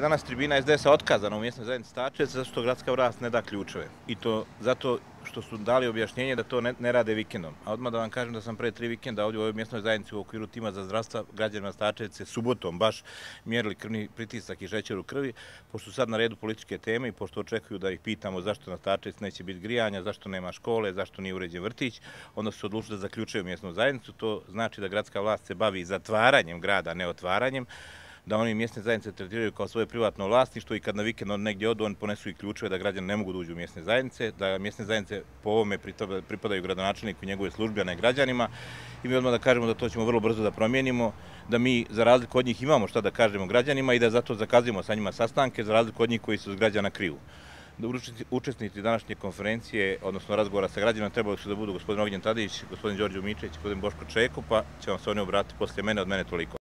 Danas tribina SDS-a otkazana u mjestnoj zajednici Stačevca zato što gradska vlast ne da ključeve. I to zato što su dali objašnjenje da to ne rade vikendom. A odmah da vam kažem da sam pre tri vikenda ovdje u ovoj mjestnoj zajednici u okviru tima za zdravstva građanima Stačevce subotom baš mjerili krvni pritisak i žećer u krvi, pošto su sad na redu političke teme i pošto očekuju da ih pitamo zašto na Stačevc neće biti grijanja, zašto nema škole, zašto nije uređen vrtić, onda su odlučili da zaključaju mjestnu zajednicu. To znači da gradska vlast se bavi zatvaranjem grada, ne otvaranjem da oni mjesne zajednice tretiraju kao svoje privatno vlasništvo i kad na vikend negdje odu, oni ponesu i ključeve da građani ne mogu da uđu u mjesne zajednice, da mjesne zajednice po ovome pripadaju gradonačelniku i njegove službe, a ne građanima. I mi odmah da kažemo da to ćemo vrlo brzo da promijenimo, da mi za razliku od njih imamo šta da kažemo građanima i da zato zakazujemo sa njima sastanke za razliku od njih koji su s građana krivu. Učesnici današnje konferencije, odnosno razgovora sa građanima, trebali su da budu gospodin Ognjen Tadić, gospodin Đorđe Umičeć, gospodin Boško Čeko, pa će vam se oni obratiti poslije mene, od mene toliko.